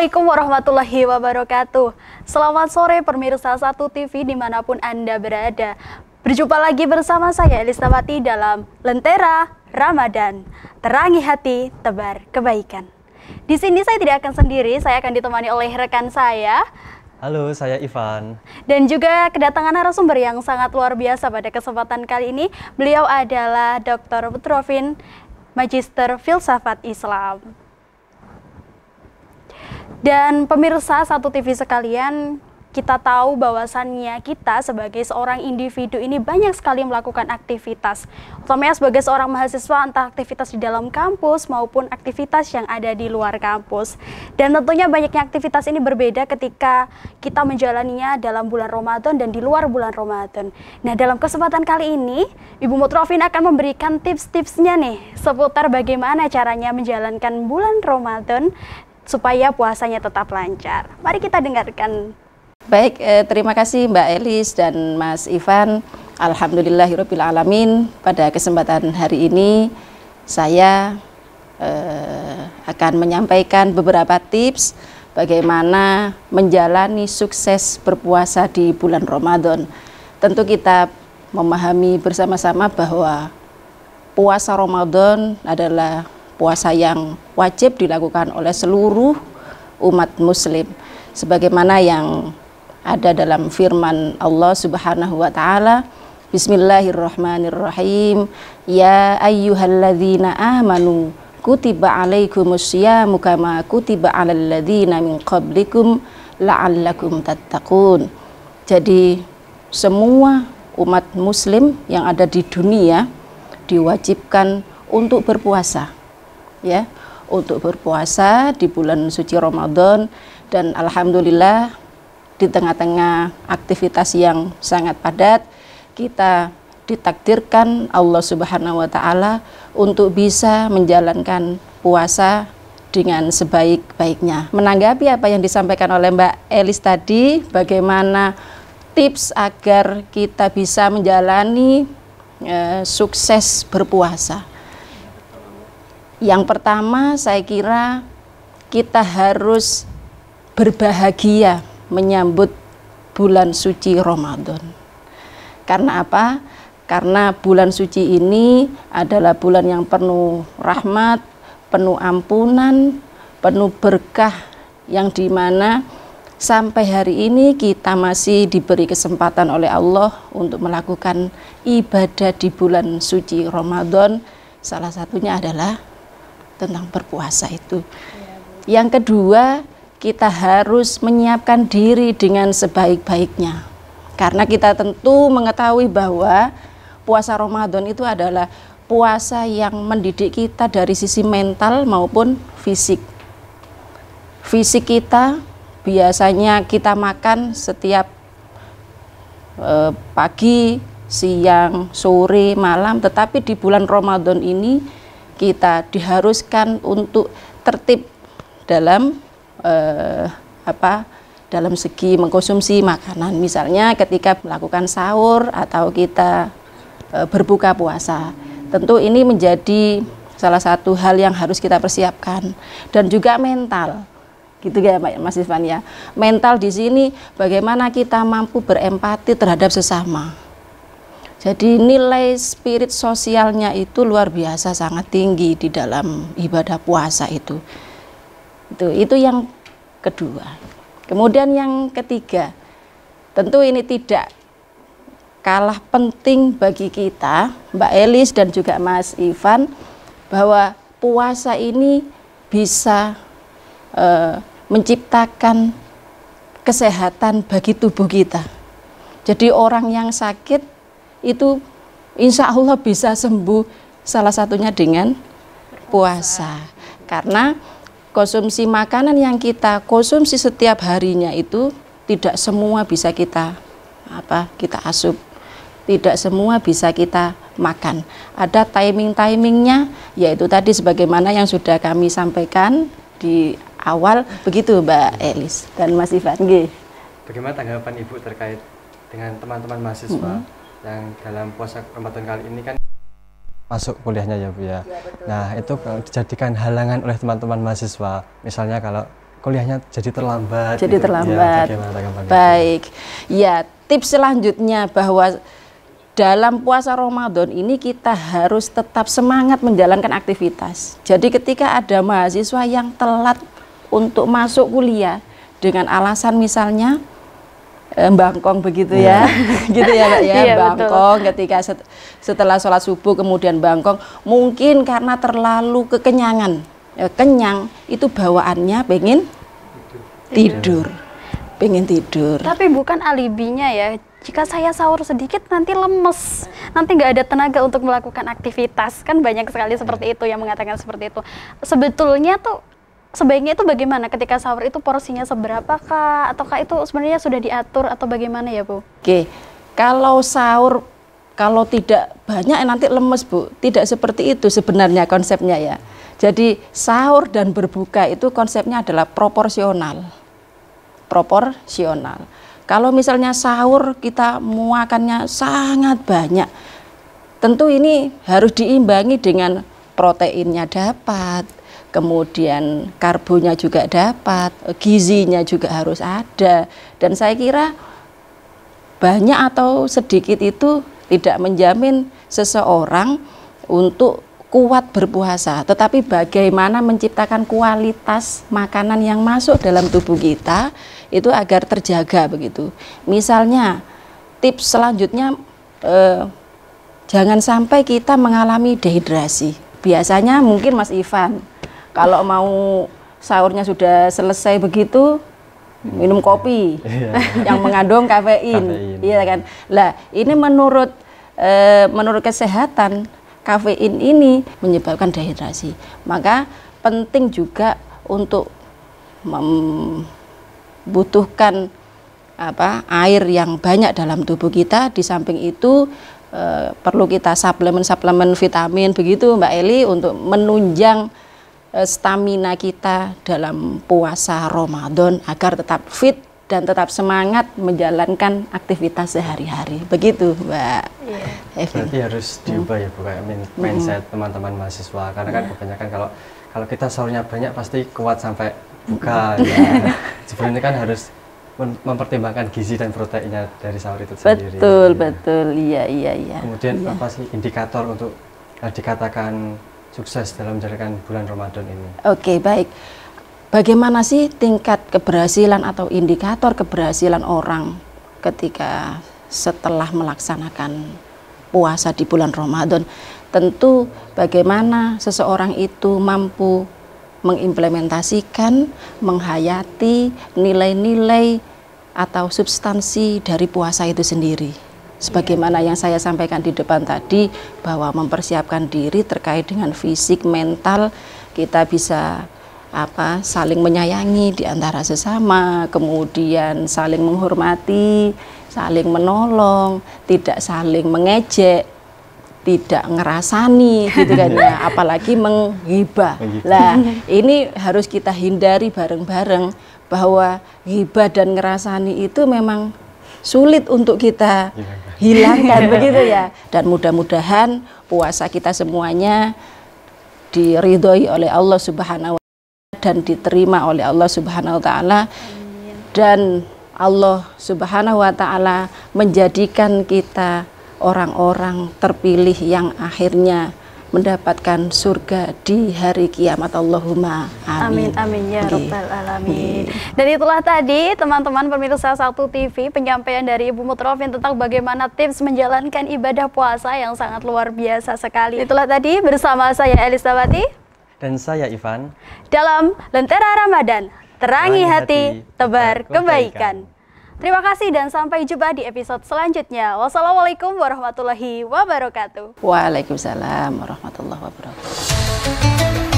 Assalamualaikum warahmatullahi wabarakatuh. Selamat sore pemirsa Satu TV dimanapun Anda berada. Berjumpa lagi bersama saya Wati dalam Lentera Ramadan. Terangi hati, tebar kebaikan. Di sini saya tidak akan sendiri, saya akan ditemani oleh rekan saya. Halo, saya Ivan. Dan juga kedatangan narasumber yang sangat luar biasa pada kesempatan kali ini. Beliau adalah Dr. Putrovin, Magister Filsafat Islam. Dan pemirsa satu TV sekalian, kita tahu bahwasannya kita sebagai seorang individu ini banyak sekali melakukan aktivitas. Utamanya sebagai seorang mahasiswa entah aktivitas di dalam kampus maupun aktivitas yang ada di luar kampus. Dan tentunya banyaknya aktivitas ini berbeda ketika kita menjalaninya dalam bulan Ramadan dan di luar bulan Ramadan. Nah dalam kesempatan kali ini, Ibu Mutrofin akan memberikan tips-tipsnya nih seputar bagaimana caranya menjalankan bulan Ramadan supaya puasanya tetap lancar. Mari kita dengarkan. Baik, eh, terima kasih Mbak Elis dan Mas Ivan. Alhamdulillahirabbil alamin. Pada kesempatan hari ini saya eh, akan menyampaikan beberapa tips bagaimana menjalani sukses berpuasa di bulan Ramadan. Tentu kita memahami bersama-sama bahwa puasa Ramadan adalah puasa yang wajib dilakukan oleh seluruh umat muslim sebagaimana yang ada dalam firman Allah Subhanahu wa taala Bismillahirrahmanirrahim Ya ayyuhalladzina amanu kutiba alaikumus siyamu kama kutiba alal min qablikum la'allakum tattaqun Jadi semua umat muslim yang ada di dunia diwajibkan untuk berpuasa ya untuk berpuasa di bulan suci Ramadan dan alhamdulillah di tengah-tengah aktivitas yang sangat padat kita ditakdirkan Allah Subhanahu wa taala untuk bisa menjalankan puasa dengan sebaik-baiknya. Menanggapi apa yang disampaikan oleh Mbak Elis tadi, bagaimana tips agar kita bisa menjalani e, sukses berpuasa? Yang pertama saya kira kita harus berbahagia menyambut bulan suci Ramadan. Karena apa? Karena bulan suci ini adalah bulan yang penuh rahmat, penuh ampunan, penuh berkah yang di mana sampai hari ini kita masih diberi kesempatan oleh Allah untuk melakukan ibadah di bulan suci Ramadan. Salah satunya adalah tentang berpuasa itu. Yang kedua, kita harus menyiapkan diri dengan sebaik-baiknya. Karena kita tentu mengetahui bahwa puasa Ramadan itu adalah puasa yang mendidik kita dari sisi mental maupun fisik. Fisik kita biasanya kita makan setiap eh, pagi, siang, sore, malam, tetapi di bulan Ramadan ini kita diharuskan untuk tertib dalam eh, apa dalam segi mengkonsumsi makanan misalnya ketika melakukan sahur atau kita eh, berbuka puasa tentu ini menjadi salah satu hal yang harus kita persiapkan dan juga mental gitu ya Mas Ivan ya mental di sini bagaimana kita mampu berempati terhadap sesama jadi nilai spirit sosialnya itu luar biasa sangat tinggi di dalam ibadah puasa itu. Itu itu yang kedua. Kemudian yang ketiga, tentu ini tidak kalah penting bagi kita, Mbak Elis dan juga Mas Ivan, bahwa puasa ini bisa e, menciptakan kesehatan bagi tubuh kita. Jadi orang yang sakit itu insya Allah bisa sembuh salah satunya dengan puasa. Karena konsumsi makanan yang kita konsumsi setiap harinya itu tidak semua bisa kita apa kita asup. Tidak semua bisa kita makan. Ada timing-timingnya yaitu tadi sebagaimana yang sudah kami sampaikan di awal begitu Mbak Elis dan Mas Ivan G. Bagaimana tanggapan Ibu terkait dengan teman-teman mahasiswa mm -hmm yang dalam puasa Ramadan kali ini kan masuk kuliahnya ya Bu ya. ya nah, itu eh, dijadikan halangan oleh teman-teman mahasiswa. Misalnya kalau kuliahnya jadi terlambat. Jadi gitu. Iya, terlambat. Ya, Baik. Ya, tips selanjutnya bahwa dalam puasa Ramadan ini kita harus tetap semangat menjalankan aktivitas. Jadi ketika ada mahasiswa yang telat untuk masuk kuliah dengan alasan misalnya Eh, bangkong begitu ya, ya. gitu ya Pak ya, iya, bangkong betul. ketika setelah sholat subuh kemudian bangkong mungkin karena terlalu kekenyangan, ya, kenyang itu bawaannya pengen tidur. tidur, pengen tidur. Tapi bukan alibinya ya, jika saya sahur sedikit nanti lemes, nanti nggak ada tenaga untuk melakukan aktivitas kan banyak sekali seperti itu yang mengatakan seperti itu. Sebetulnya tuh sebaiknya itu bagaimana ketika sahur itu porsinya seberapa kak atau kak itu sebenarnya sudah diatur atau bagaimana ya bu? Oke, kalau sahur kalau tidak banyak eh, nanti lemes bu, tidak seperti itu sebenarnya konsepnya ya. Jadi sahur dan berbuka itu konsepnya adalah proporsional, proporsional. Kalau misalnya sahur kita muakannya sangat banyak, tentu ini harus diimbangi dengan proteinnya dapat, kemudian karbonya juga dapat, gizinya juga harus ada. Dan saya kira banyak atau sedikit itu tidak menjamin seseorang untuk kuat berpuasa, tetapi bagaimana menciptakan kualitas makanan yang masuk dalam tubuh kita itu agar terjaga begitu. Misalnya tips selanjutnya eh, jangan sampai kita mengalami dehidrasi. Biasanya mungkin Mas Ivan kalau mau sahurnya sudah selesai begitu minum hmm. kopi iya. yang mengandung kafein. kafein. Iya kan? Lah, ini menurut e, menurut kesehatan kafein ini menyebabkan dehidrasi. Maka penting juga untuk membutuhkan apa air yang banyak dalam tubuh kita di samping itu e, perlu kita suplemen-suplemen vitamin begitu Mbak Eli untuk menunjang Eh, stamina kita dalam puasa Ramadan agar tetap fit dan tetap semangat menjalankan aktivitas sehari-hari. Begitu, Mbak. Yeah. Iya. Berarti harus diubah hmm. ya, Bu, I mean, mindset teman-teman mahasiswa karena kan iya. kebanyakan kalau kalau kita sahurnya banyak pasti kuat sampai buka hmm. ya. Sebenarnya kan harus mempertimbangkan gizi dan proteinnya dari sahur itu sendiri. Betul, gitu ya. betul. Iya, iya, iya. Kemudian iya. apa sih indikator untuk dikatakan sukses dalam menjalankan bulan Ramadan ini. Oke, baik. Bagaimana sih tingkat keberhasilan atau indikator keberhasilan orang ketika setelah melaksanakan puasa di bulan Ramadan? Tentu bagaimana seseorang itu mampu mengimplementasikan, menghayati nilai-nilai atau substansi dari puasa itu sendiri sebagaimana yang saya sampaikan di depan tadi bahwa mempersiapkan diri terkait dengan fisik, mental kita bisa apa saling menyayangi di antara sesama, kemudian saling menghormati, saling menolong, tidak saling mengejek, tidak ngerasani gitu kan ya, apalagi menghibah Lah, ini harus kita hindari bareng-bareng bahwa hibah dan ngerasani itu memang sulit untuk kita hilangkan, begitu ya. Dan mudah-mudahan puasa kita semuanya diridhoi oleh Allah Subhanahu wa taala dan diterima oleh Allah Subhanahu wa taala dan Allah Subhanahu wa taala menjadikan kita orang-orang terpilih yang akhirnya mendapatkan surga di hari kiamat Allahumma amin amin, amin ya rabbal alamin amin. Iya. dan itulah tadi teman-teman pemirsa Satu TV penyampaian dari Ibu Mutrofin tentang bagaimana tips menjalankan ibadah puasa yang sangat luar biasa sekali itulah tadi bersama saya Elisabati dan saya Ivan dalam Lentera Ramadan terangi, terangi hati, hati tebar kebaikan, kebaikan. Terima kasih dan sampai jumpa di episode selanjutnya. Wassalamualaikum warahmatullahi wabarakatuh. Waalaikumsalam warahmatullahi wabarakatuh.